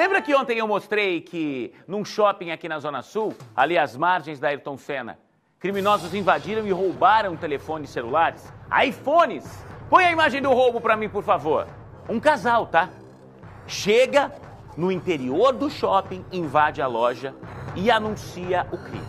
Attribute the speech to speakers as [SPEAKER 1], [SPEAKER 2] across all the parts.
[SPEAKER 1] Lembra que ontem eu mostrei que num shopping aqui na Zona Sul, ali às margens da Ayrton Senna, criminosos invadiram e roubaram telefones celulares, iPhones. Põe a imagem do roubo para mim, por favor. Um casal, tá? Chega no interior do shopping, invade a loja e anuncia o crime.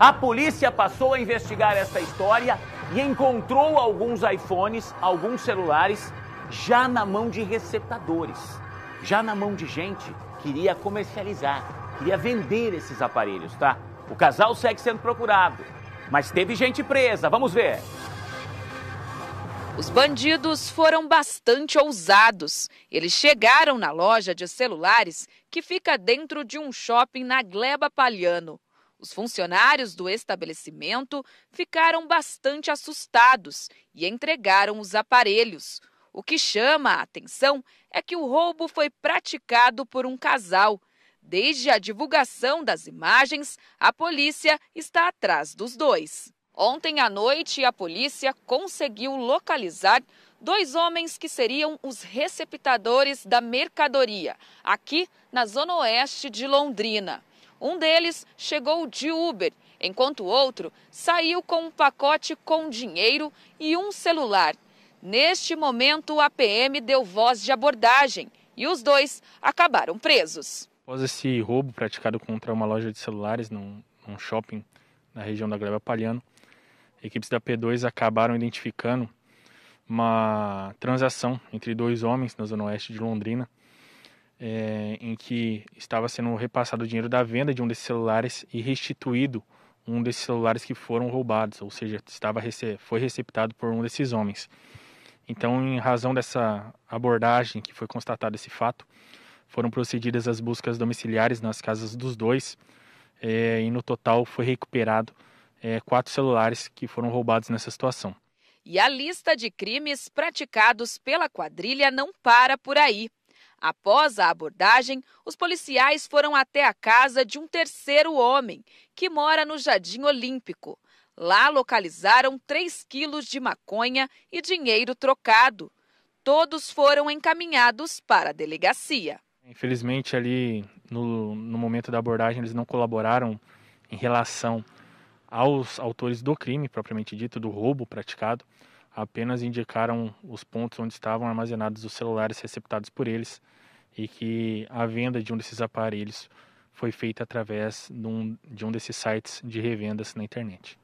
[SPEAKER 1] A polícia passou a investigar essa história e encontrou alguns iPhones, alguns celulares já na mão de receptadores já na mão de gente que iria comercializar, queria vender esses aparelhos, tá? O casal segue
[SPEAKER 2] sendo procurado, mas teve gente presa, vamos ver. Os bandidos foram bastante ousados. Eles chegaram na loja de celulares que fica dentro de um shopping na Gleba Palhano. Os funcionários do estabelecimento ficaram bastante assustados e entregaram os aparelhos. O que chama a atenção é que o roubo foi praticado por um casal. Desde a divulgação das imagens, a polícia está atrás dos dois. Ontem à noite, a polícia conseguiu localizar dois homens que seriam os receptadores da mercadoria, aqui na zona oeste de Londrina. Um deles chegou de Uber, enquanto o outro saiu com um pacote com dinheiro e um celular. Neste momento, a PM deu voz de abordagem e os dois acabaram presos.
[SPEAKER 3] Após esse roubo praticado contra uma loja de celulares num, num shopping na região da Gleba Palhano, equipes da P2 acabaram identificando uma transação entre dois homens na zona oeste de Londrina, é, em que estava sendo repassado o dinheiro da venda de um desses celulares e restituído um desses celulares que foram roubados, ou seja, estava foi receptado por um desses homens. Então, em razão dessa abordagem que foi constatado esse fato, foram procedidas as buscas domiciliares nas casas dos dois é, e no total foi recuperado é, quatro celulares que foram roubados nessa situação.
[SPEAKER 2] E a lista de crimes praticados pela quadrilha não para por aí. Após a abordagem, os policiais foram até a casa de um terceiro homem, que mora no Jardim Olímpico. Lá localizaram 3 quilos de maconha e dinheiro trocado. Todos foram encaminhados para a delegacia.
[SPEAKER 3] Infelizmente, ali no, no momento da abordagem, eles não colaboraram em relação aos autores do crime, propriamente dito, do roubo praticado. Apenas indicaram os pontos onde estavam armazenados os celulares receptados por eles e que a venda de um desses aparelhos foi feita através de um, de um desses sites de revendas na internet.